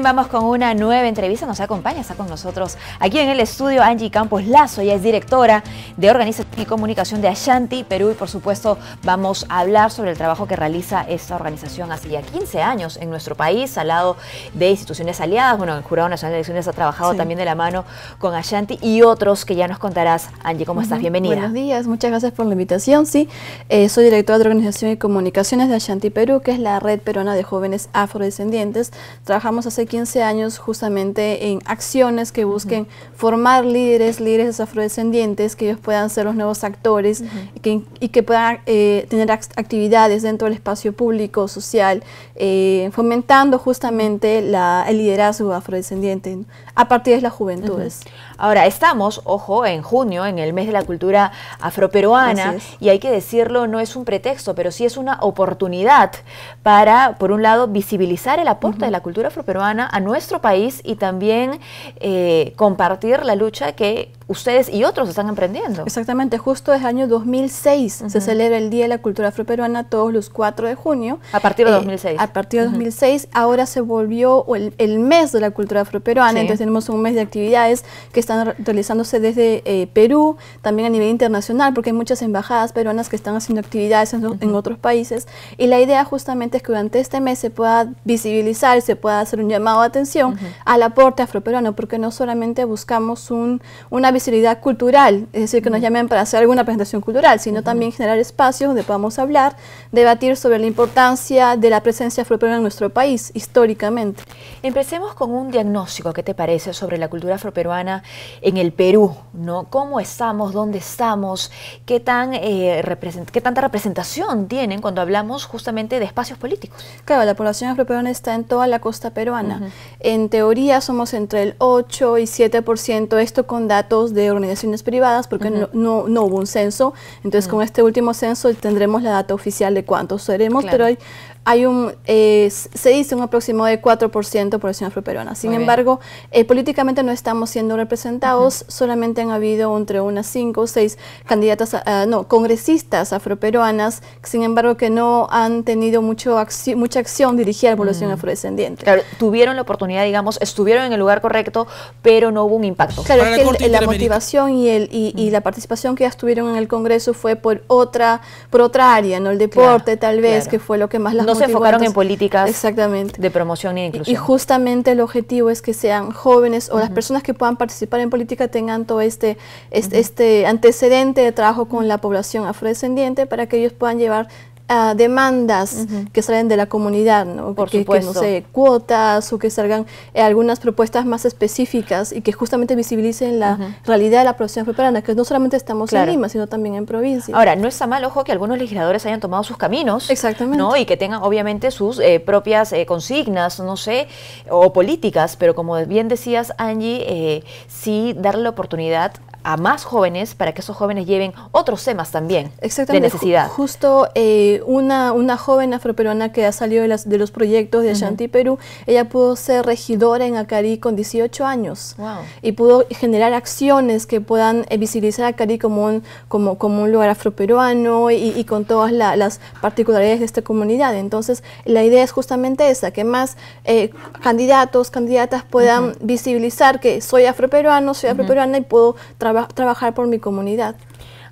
vamos con una nueva entrevista. Nos acompaña, está con nosotros aquí en el estudio Angie Campos Lazo. Ella es directora de Organización y Comunicación de Ashanti, Perú. Y por supuesto, vamos a hablar sobre el trabajo que realiza esta organización hace ya 15 años en nuestro país, al lado de instituciones aliadas. Bueno, el Jurado Nacional de Elecciones ha trabajado también de la mano con Ashanti y otros que ya nos contarás. Angie, ¿cómo estás? Bienvenida. Buenos días, muchas gracias por la invitación. Sí, eh, soy directora de Organización y Comunicaciones de Ashanti Perú, que es la red peruana de jóvenes afrodescendientes. Trabajamos hace 15 años justamente en acciones que busquen formar líderes, líderes afrodescendientes, que ellos puedan ser los nuevos actores y que puedan eh, tener actividades dentro del espacio público, social, eh, fomentando justamente la, el liderazgo afrodescendiente a partir de las juventudes. Ahora, estamos, ojo, en junio, en el mes de la cultura afroperuana, y hay que decirlo, no es un pretexto, pero sí es una oportunidad para, por un lado, visibilizar el aporte de la cultura afroperuana a nuestro país y también eh, compartir la lucha que ustedes y otros están emprendiendo. Exactamente, justo desde el año 2006 se celebra el Día de la Cultura Afroperuana todos los 4 de junio. A partir de 2006. Eh, a partir de 2006, ahora se volvió el, mes de la cultura afroperuana, entonces tenemos un mes de actividades que están realizándose desde eh, Perú, también a nivel internacional, porque hay muchas embajadas peruanas que están haciendo actividades en, otros países, y la idea justamente es que durante este mes se pueda visibilizar, se pueda hacer un llamado de atención al aporte afroperuano, porque no solamente buscamos un, una visibilidad, cultural, es decir, que nos llamen para hacer alguna presentación cultural, sino también generar espacios donde podamos hablar, debatir sobre la importancia de la presencia afroperuana en nuestro país históricamente. Empecemos con un diagnóstico, ¿qué te parece sobre la cultura afroperuana en el Perú? ¿no? ¿Cómo estamos? ¿Dónde estamos? ¿Qué, tan, eh, tanta representación tienen cuando hablamos justamente de espacios políticos? Claro, la población afroperuana está en toda la costa peruana. En teoría somos entre el 8 y 7%, esto con datos de organizaciones privadas porque no, no, no, hubo un censo. Entonces, con este último censo tendremos la data oficial de cuántos seremos, pero hay hay un, eh, se dice un aproximado de 4% población afroperuana. Sin embargo, eh, políticamente no estamos siendo representados, solamente han habido entre unas 5 o 6 candidatas, ah, ah, no, congresistas afroperuanas, sin embargo que no han tenido mucho mucha acción dirigida a la población mm. afrodescendiente. tuvieron la oportunidad, digamos, estuvieron en el lugar correcto, pero no hubo un impacto. Claro, es que la motivación y, el, y, la mm. participación que ya tuvieron en el Congreso fue por otra, por otra área, ¿no? El deporte tal vez, que fue lo que más las no se enfocaron en políticas exactamente. de promoción e inclusión. Y, justamente el objetivo es que sean jóvenes o las personas que puedan participar en política tengan todo este, este, este antecedente de trabajo con la población afrodescendiente para que ellos puedan llevar demandas que salen de la comunidad, ¿no? Por supuesto. no sé, cuotas o que salgan eh, algunas propuestas más específicas y que justamente visibilicen la realidad de la producción preparada, que no solamente estamos en Lima, sino también en provincia. Ahora, no está mal, ojo, que algunos legisladores hayan tomado sus caminos. Exactamente. Y que tengan, obviamente, sus eh, propias eh, consignas, no sé, o políticas, pero como bien decías, Angie, sí darle la oportunidad a más jóvenes para que esos jóvenes lleven otros temas también Exactamente, de necesidad. justo eh, una, una joven afroperuana que ha salido de, de los proyectos de Ashanti Perú, ella pudo ser regidora en Acari con 18 años y pudo generar acciones que puedan eh, visibilizar Acari como un, como, como un lugar afroperuano y, y con todas las particularidades de esta comunidad. Entonces, la idea es justamente esa, que más eh, candidatos, candidatas puedan visibilizar que soy afroperuano, soy afroperuana y puedo trabajar trabajar por mi comunidad.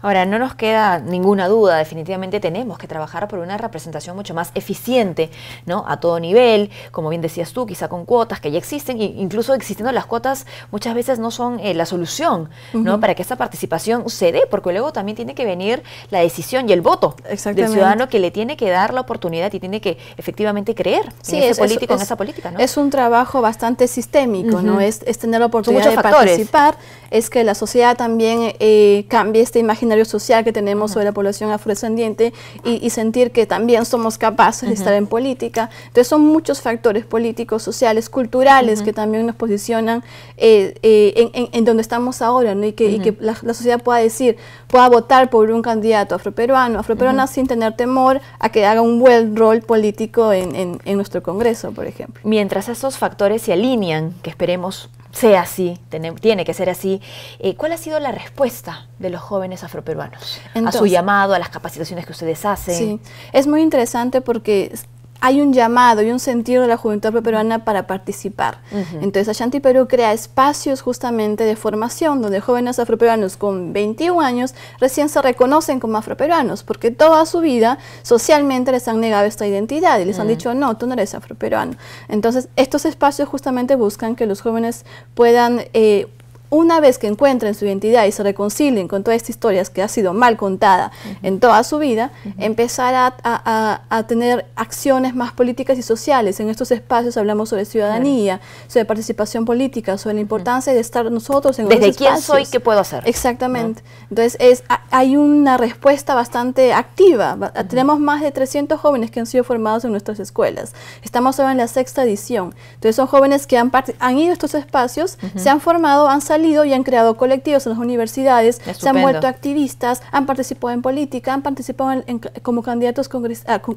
Ahora, no nos queda ninguna duda, definitivamente tenemos que trabajar por una representación mucho más eficiente, ¿no? A todo nivel, como bien decías tú, quizá con cuotas que ya existen, incluso existiendo las cuotas muchas veces no son eh, la solución, ¿no? Para que esa participación se dé, porque luego también tiene que venir la decisión y el voto del ciudadano que le tiene que dar la oportunidad y tiene que efectivamente creer en político, en esa política, ¿no? Es un trabajo bastante sistémico, ¿no? Es, tener la oportunidad de participar, es que la sociedad también eh, cambie esta imagen social que tenemos sobre la población afrodescendiente y, sentir que también somos capaces de estar en política. Entonces son muchos factores políticos, sociales, culturales que también nos posicionan eh, eh, en, donde estamos ahora y que, la, sociedad pueda decir, pueda votar por un candidato afroperuano, afroperuana sin tener temor a que haga un buen rol político en, en nuestro Congreso, por ejemplo. Mientras esos factores se alinean, que esperemos sea así, tiene, tiene que ser así. Eh, ¿Cuál ha sido la respuesta de los jóvenes afroperuanos a su llamado, a las capacitaciones que ustedes hacen? Sí, es muy interesante porque hay un llamado y un sentido de la juventud peruana para participar. Entonces, Ashanti Perú crea espacios justamente de formación donde jóvenes afroperuanos con 21 años recién se reconocen como afroperuanos, porque toda su vida socialmente les han negado esta identidad y les han dicho, no, tú no eres afroperuano. Entonces, estos espacios justamente buscan que los jóvenes puedan... Eh, una vez que encuentren su identidad y se reconcilien con todas estas historias que ha sido mal contada en toda su vida, empezar a, a, a, tener acciones más políticas y sociales. En estos espacios hablamos sobre ciudadanía, sobre participación política, sobre la importancia de estar nosotros en Desde quién soy y qué puedo hacer. Exactamente. Entonces es, hay una respuesta bastante activa. Tenemos más de 300 jóvenes que han sido formados en nuestras escuelas. Estamos ahora en la sexta edición. Entonces son jóvenes que han, han ido a estos espacios, se han formado, han salido y han creado colectivos en las universidades, se han vuelto activistas, han participado en política, han participado como candidatos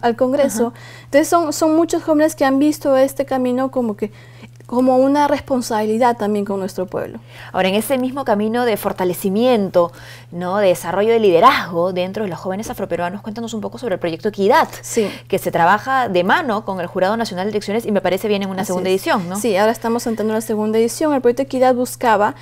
al Congreso. Entonces son, son muchos jóvenes que han visto este camino como que como una responsabilidad también con nuestro pueblo. Ahora, en ese mismo camino de fortalecimiento, ¿no? de desarrollo de liderazgo dentro de los jóvenes afroperuanos, cuéntanos un poco sobre el proyecto Equidad, que se trabaja de mano con el Jurado Nacional de Elecciones y me parece bien en una segunda edición. Sí, ahora estamos entrando en la segunda edición. El proyecto Equidad buscaba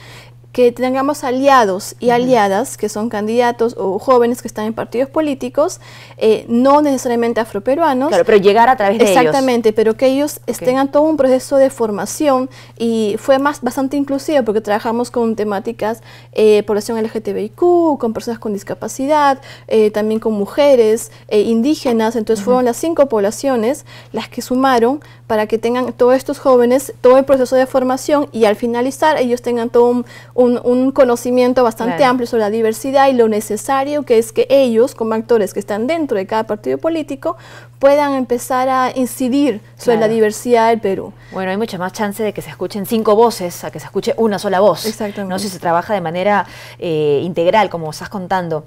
que tengamos aliados y aliadas que son candidatos o jóvenes que están en partidos políticos, eh, no necesariamente afroperuanos. Claro, pero llegar a través de ellos. Exactamente, pero que ellos tengan todo un proceso de formación y fue más bastante inclusivo porque trabajamos con temáticas eh, población LGTBIQ, con personas con discapacidad, eh, también con mujeres, eh, indígenas, entonces fueron las cinco poblaciones las que sumaron para que tengan todos estos jóvenes todo el proceso de formación y al finalizar ellos tengan todo un un, conocimiento bastante amplio sobre la diversidad y lo necesario que es que ellos, como actores que están dentro de cada partido político, puedan empezar a incidir sobre la diversidad del Perú. Bueno, hay mucha más chance de que se escuchen cinco voces a que se escuche una sola voz. Exactamente. No si se trabaja de manera eh, integral, como estás contando.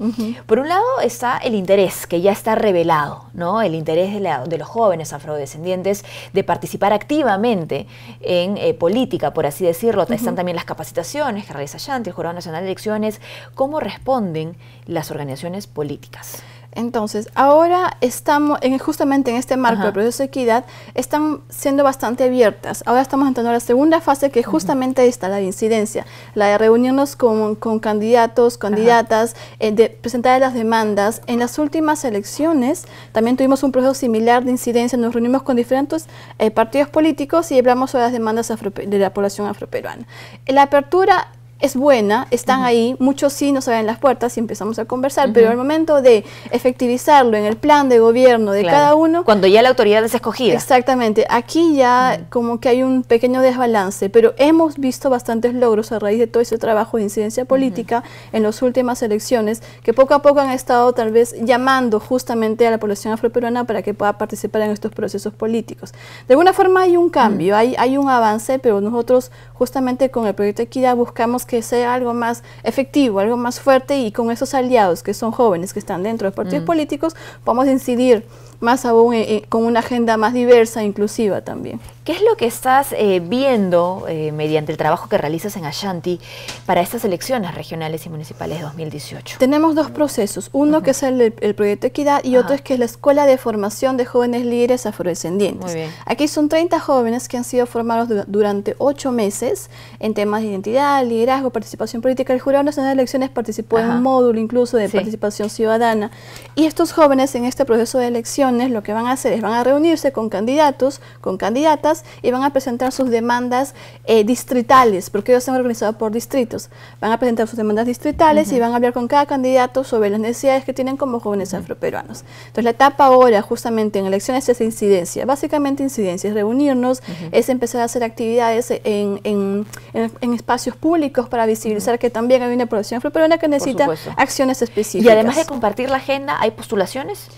Por un lado está el interés, que ya está revelado, ¿no? El interés de, los jóvenes afrodescendientes de participar activamente en eh, política, por así decirlo. Están también las capacitaciones que allá ante el Jurado Nacional de Elecciones, ¿cómo responden las organizaciones políticas? Entonces, ahora estamos, en, justamente en este marco del proceso de equidad, están siendo bastante abiertas. Ahora estamos entrando a la segunda fase, que justamente está la de incidencia, la de reunirnos con, candidatos, candidatas, eh, de presentar las demandas. En las últimas elecciones también tuvimos un proceso similar de incidencia, nos reunimos con diferentes eh, partidos políticos y hablamos sobre las demandas de la población afroperuana. La apertura es buena, están ahí, muchos sí nos abren las puertas y empezamos a conversar, pero al momento de efectivizarlo en el plan de gobierno de cada uno... Cuando ya la autoridad es escogida. Exactamente, aquí ya como que hay un pequeño desbalance, pero hemos visto bastantes logros a raíz de todo ese trabajo de incidencia política en las últimas elecciones, que poco a poco han estado tal vez llamando justamente a la población afroperuana para que pueda participar en estos procesos políticos. De alguna forma hay un cambio, hay, hay un avance, pero nosotros justamente con el proyecto Equidad buscamos que que sea algo más efectivo, algo más fuerte y con esos aliados que son jóvenes que están dentro de partidos mm. políticos, podemos incidir más aún eh, eh, con una agenda más diversa e inclusiva también. ¿Qué es lo que estás eh, viendo mediante el trabajo que realizas en Ashanti para estas elecciones regionales y municipales de 2018? Tenemos dos procesos, uno que es el, proyecto Equidad y otro es que es la Escuela de Formación de Jóvenes Líderes Afrodescendientes. Aquí son 30 jóvenes que han sido formados durante 8 meses en temas de identidad, liderazgo, participación política. El Jurado Nacional de Elecciones participó en un módulo incluso de participación ciudadana y estos jóvenes en este proceso de elección lo que van a hacer es van a reunirse con candidatos, con candidatas y van a presentar sus demandas eh, distritales, porque ellos están organizados por distritos. Van a presentar sus demandas distritales y van a hablar con cada candidato sobre las necesidades que tienen como jóvenes afroperuanos. Entonces la etapa ahora justamente en elecciones es incidencia, básicamente incidencia, es reunirnos, es empezar a hacer actividades en, en, en, en espacios públicos para visibilizar que también hay una población afroperuana que necesita acciones específicas. Y además de compartir la agenda, ¿hay postulaciones?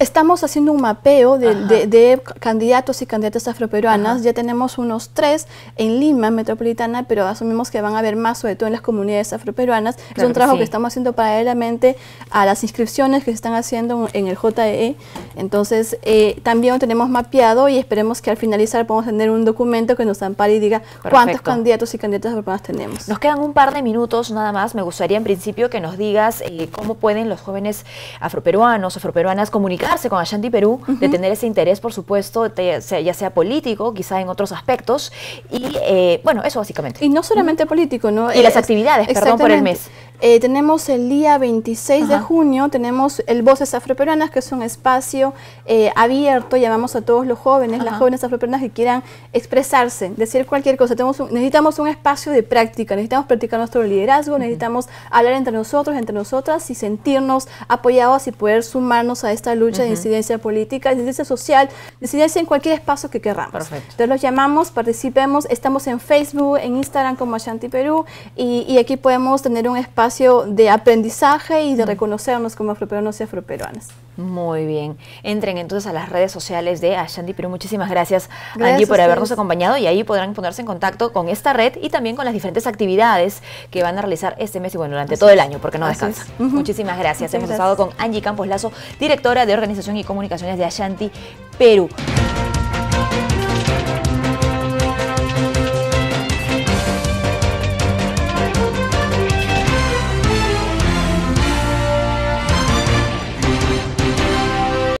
Estamos haciendo un mapeo de, candidatos y candidatas afroperuanas. Ya tenemos unos tres en Lima metropolitana, pero asumimos que van a haber más, sobre todo en las comunidades afroperuanas. es un trabajo que, estamos haciendo paralelamente a las inscripciones que se están haciendo en el JEE. E. Entonces, eh, también tenemos mapeado y esperemos que al finalizar podamos tener un documento que nos ampare y diga cuántos candidatos y candidatas afroperuanas tenemos. Nos quedan un par de minutos nada más. Me gustaría en principio que nos digas eh, cómo pueden los jóvenes afroperuanos, afroperuanas comunicar con Ashanti Perú, de tener ese interés, por supuesto, ya sea político, quizá en otros aspectos. Y eh, bueno, eso básicamente. Y no solamente político, ¿no? Y las eh, actividades, perdón por el mes. Eh, tenemos el día 26 de junio, tenemos el Voces Afroperuanas, que es un espacio eh, abierto, llamamos a todos los jóvenes, las jóvenes afroperuanas que quieran expresarse, decir cualquier cosa. necesitamos un espacio de práctica, necesitamos practicar nuestro liderazgo, necesitamos hablar entre nosotros, entre nosotras y sentirnos apoyados y poder sumarnos a esta lucha de incidencia política, de incidencia social, de incidencia en cualquier espacio que queramos. Entonces los llamamos, participemos, estamos en Facebook, en Instagram como Ashanti Perú y aquí podemos tener un espacio de aprendizaje y de reconocernos como afroperuanos y afroperuanas. Muy bien. Entren entonces a las redes sociales de Ashanti Perú. Muchísimas gracias, Angie, por habernos acompañado y ahí podrán ponerse en contacto con esta red y también con las diferentes actividades que van a realizar este mes y bueno, durante todo el año, porque no descansan. Muchísimas gracias. Hemos estado con Angie Campos Lazo, directora de Organización y Comunicaciones de Ashanti Perú.